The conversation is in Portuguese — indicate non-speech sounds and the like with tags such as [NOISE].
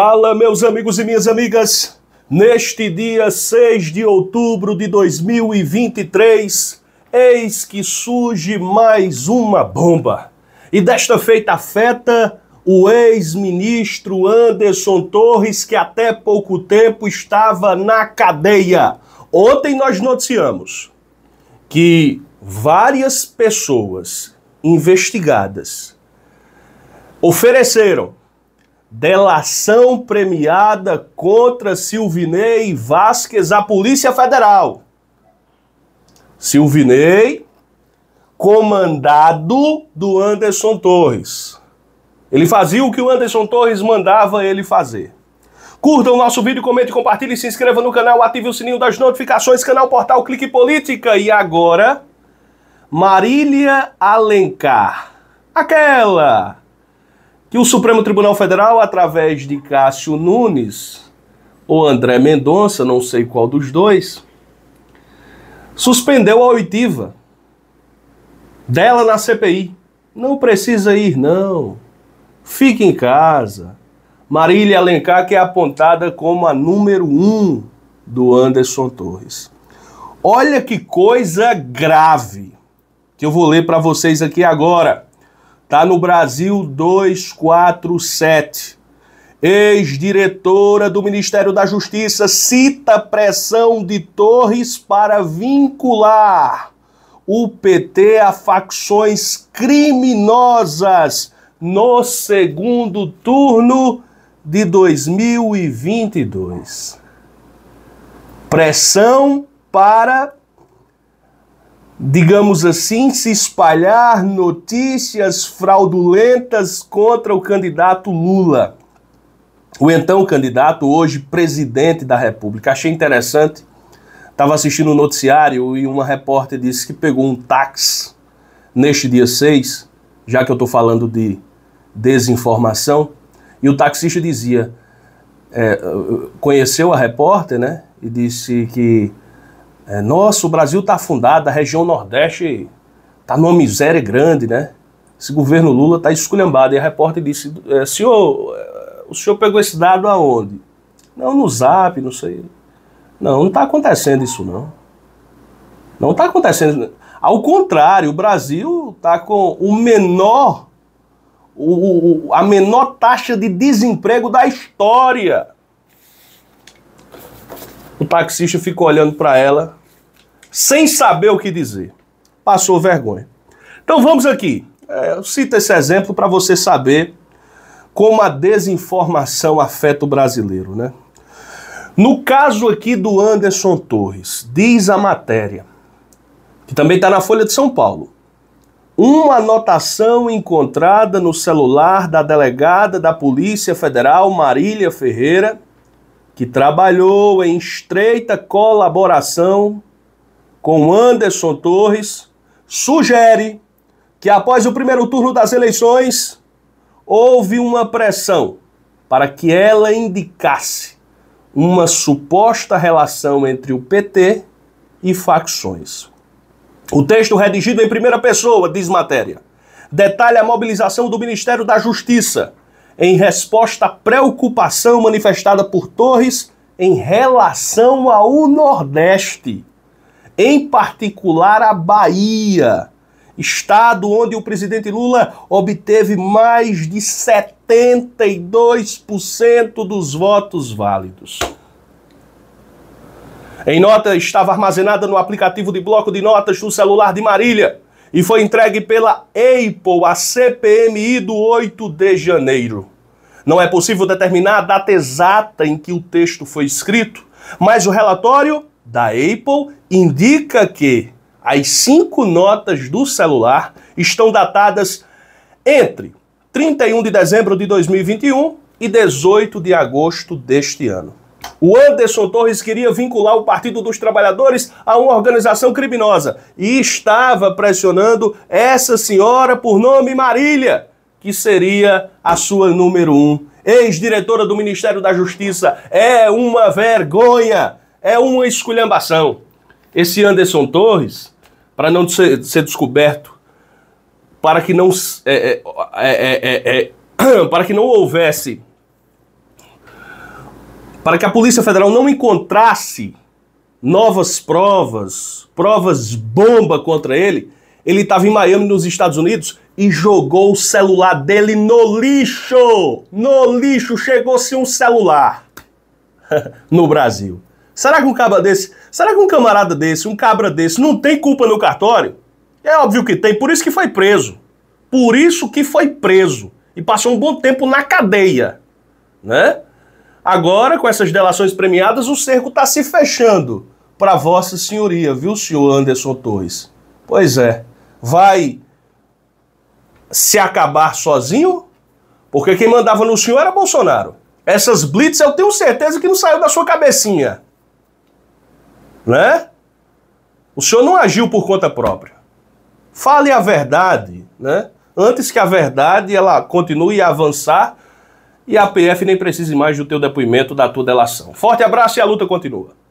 Fala, meus amigos e minhas amigas. Neste dia 6 de outubro de 2023, eis que surge mais uma bomba. E desta feita afeta o ex-ministro Anderson Torres, que até pouco tempo estava na cadeia. Ontem nós noticiamos que várias pessoas investigadas ofereceram Delação premiada contra Silvinei Vasquez, a Polícia Federal. Silvinei, comandado do Anderson Torres. Ele fazia o que o Anderson Torres mandava ele fazer. Curta o nosso vídeo, comente, compartilhe, se inscreva no canal, ative o sininho das notificações, canal Portal Clique Política. E agora, Marília Alencar. Aquela que o Supremo Tribunal Federal, através de Cássio Nunes ou André Mendonça, não sei qual dos dois, suspendeu a oitiva dela na CPI. Não precisa ir, não. Fique em casa. Marília Alencar, que é apontada como a número um do Anderson Torres. Olha que coisa grave que eu vou ler para vocês aqui agora. Tá no Brasil 247. Ex-diretora do Ministério da Justiça cita pressão de Torres para vincular o PT a facções criminosas no segundo turno de 2022. Pressão para digamos assim, se espalhar notícias fraudulentas contra o candidato Lula, o então candidato, hoje presidente da República. Achei interessante. Estava assistindo o um noticiário e uma repórter disse que pegou um táxi neste dia 6, já que eu estou falando de desinformação, e o taxista dizia, é, conheceu a repórter, né? E disse que é, nossa, o Brasil está afundado, a região Nordeste está numa miséria grande, né? Esse governo Lula está esculhambado. E a repórter disse: é, Senhor, é, o senhor pegou esse dado aonde? Não, no zap, não sei. Não, não está acontecendo isso, não. Não está acontecendo. Ao contrário, o Brasil está com o menor, o, o, a menor taxa de desemprego da história. O taxista ficou olhando para ela sem saber o que dizer. Passou vergonha. Então vamos aqui. É, eu cito esse exemplo para você saber como a desinformação afeta o brasileiro, né? No caso aqui do Anderson Torres, diz a matéria, que também está na Folha de São Paulo. Uma anotação encontrada no celular da delegada da Polícia Federal, Marília Ferreira, que trabalhou em estreita colaboração com Anderson Torres, sugere que após o primeiro turno das eleições houve uma pressão para que ela indicasse uma suposta relação entre o PT e facções. O texto redigido em primeira pessoa, diz matéria, detalha a mobilização do Ministério da Justiça em resposta à preocupação manifestada por Torres em relação ao Nordeste em particular a Bahia, estado onde o presidente Lula obteve mais de 72% dos votos válidos. Em nota estava armazenada no aplicativo de bloco de notas do celular de Marília e foi entregue pela EIPO à CPMI do 8 de janeiro. Não é possível determinar a data exata em que o texto foi escrito, mas o relatório da Apple indica que as cinco notas do celular estão datadas entre 31 de dezembro de 2021 e 18 de agosto deste ano. O Anderson Torres queria vincular o Partido dos Trabalhadores a uma organização criminosa e estava pressionando essa senhora por nome Marília, que seria a sua número um. Ex-diretora do Ministério da Justiça, é uma vergonha é uma esculhambação. Esse Anderson Torres, para não ser, ser, descoberto, para que não é é, é, é, é, é [CLEARS THROAT] para que não houvesse para que a Polícia Federal não encontrasse novas provas, provas bomba contra ele, ele estava em Miami, nos Estados Unidos, e jogou o celular dele no lixo. No lixo chegou-se um celular [LAUGHS] no Brasil. Será que um cabra desse, será que um camarada desse, um cabra desse, não tem culpa no cartório? É óbvio que tem, por isso que foi preso. Por isso que foi preso. E passou um bom tempo na cadeia. Né? Agora, com essas delações premiadas, o cerco está se fechando para Vossa Senhoria, viu, senhor Anderson Torres? Pois é. Vai se acabar sozinho? Porque quem mandava no senhor era Bolsonaro. Essas blitz eu tenho certeza que não saiu da sua cabecinha né? O senhor não agiu por conta própria. Fale a verdade, né? Antes que a verdade ela continue a avançar e a PF nem precise mais do teu depoimento, da tua delação. Forte abraço e a luta continua.